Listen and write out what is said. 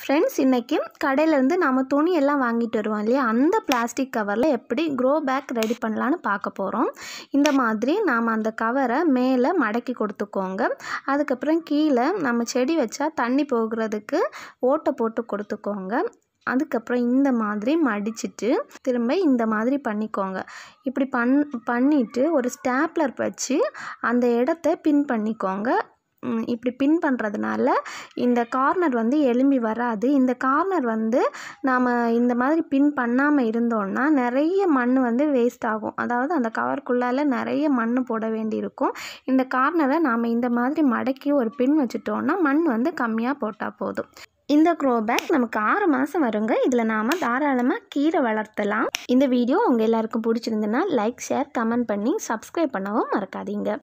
friends இன்றைக்கி கடையிலேருந்து நம்ம துணியெல்லாம் வாங்கிட்டு வருவோம் இல்லையா அந்த பிளாஸ்டிக் கவரில் எப்படி க்ரோ பேக் ரெடி பண்ணலான்னு பார்க்க போகிறோம் இந்த மாதிரி நாம் அந்த கவரை மேலே மடக்கி கொடுத்துக்கோங்க அதுக்கப்புறம் கீழே நம்ம செடி வச்சா தண்ணி போகிறதுக்கு ஓட்டை போட்டு கொடுத்துக்கோங்க அதுக்கப்புறம் இந்த மாதிரி மடிச்சுட்டு திரும்ப இந்த மாதிரி பண்ணிக்கோங்க இப்படி பண் பண்ணிவிட்டு ஒரு ஸ்டாப்லர் வச்சு அந்த இடத்த பின் பண்ணிக்கோங்க இப்படி பின் பண்ணுறதுனால இந்த கார்னர் வந்து எலும்பி வராது இந்த கார்னர் வந்து நாம் இந்த மாதிரி பின் பண்ணாமல் இருந்தோம்னா நிறைய மண் வந்து வேஸ்ட் ஆகும் அதாவது அந்த கவர்க்குள்ளால் நிறைய மண் போட வேண்டியிருக்கும் இந்த கார்னரை நாம் இந்த மாதிரி மடக்கி ஒரு பின் வச்சுட்டோன்னா மண் வந்து கம்மியாக போட்டால் போதும் இந்த க்ரோ பேக் நமக்கு ஆறு மாதம் வருங்க இதில் நாம் தாராளமாக கீரை வளர்த்தலாம் இந்த வீடியோ உங்கள் எல்லாருக்கும் பிடிச்சிருந்துன்னா லைக் ஷேர் கமெண்ட் பண்ணி சப்ஸ்கிரைப் பண்ணவும் மறக்காதீங்க